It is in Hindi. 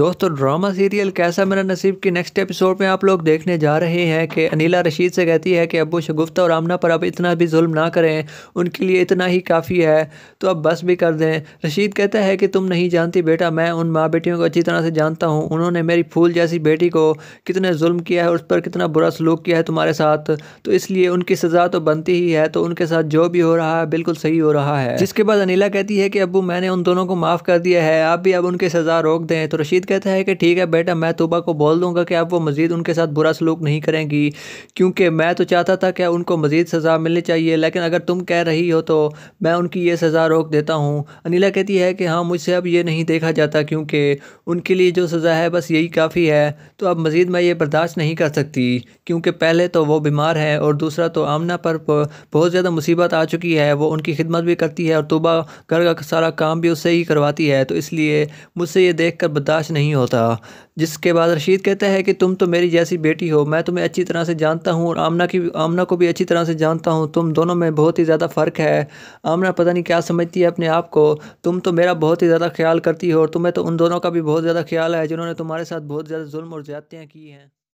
दोस्तों ड्रामा सीरियल कैसा मेरा नसीब की नेक्स्ट एपिसोड में आप लोग देखने जा रहे हैं कि अनिला रशीद से कहती है कि अबू शगुफ्ता और आमना पर अब इतना भी जुल्म ना करें उनके लिए इतना ही काफ़ी है तो अब बस भी कर दें रशीद कहता है कि तुम नहीं जानती बेटा मैं उन माँ बेटियों को अच्छी तरह से जानता हूँ उन्होंने मेरी फूल जैसी बेटी को कितने जुल्म किया है उस पर कितना बुरा सलूक किया है तुम्हारे साथ तो इसलिए उनकी सज़ा तो बनती ही है तो उनके साथ जो भी हो रहा है बिल्कुल सही हो रहा है जिसके बाद अनिला कहती है कि अबू मैंने उन दोनों को माफ़ कर दिया है आप भी अब उनकी सज़ा रोक दें तो रशीद कहता है कि ठीक है बेटा मैं तोबा को बोल दूंगा कि अब वो मज़ीद उनके साथ बुरा सलूक नहीं करेंगी क्योंकि मैं तो चाहता था कि उनको मज़ीद सज़ा मिलनी चाहिए लेकिन अगर तुम कह रही हो तो मैं उनकी ये सज़ा रोक देता हूँ अनिला कहती है कि हाँ मुझसे अब ये नहीं देखा जाता क्योंकि उनके लिए जो सज़ा है बस यही काफ़ी है तो अब मज़ीद मैं ये बर्दाश्त नहीं कर सकती क्योंकि पहले तो वो बीमार है और दूसरा तो आमना पर बहुत ज़्यादा मुसीबत आ चुकी है वो उनकी खिदमत भी करती है और तोबा घर का सारा काम भी उससे ही करवाती है तो इसलिए मुझसे ये देख कर बर्दाश्त नहीं होता जिसके बाद रशीद कहता है कि तुम तो मेरी जैसी बेटी हो मैं तुम्हें अच्छी तरह से जानता हूँ और आमना की आमना को भी अच्छी तरह से जानता हूँ तुम दोनों में बहुत ही ज़्यादा फ़र्क है आमना पता नहीं क्या समझती है अपने आप को तुम तो मेरा बहुत ही ज़्यादा ख्याल करती हो और तुम्हें तो उन दोनों का भी बहुत ज़्यादा ख्याल है जिन्होंने तुम्हारे साथ बहुत ज़्यादा जुल्म और ज़्यादतियाँ की हैं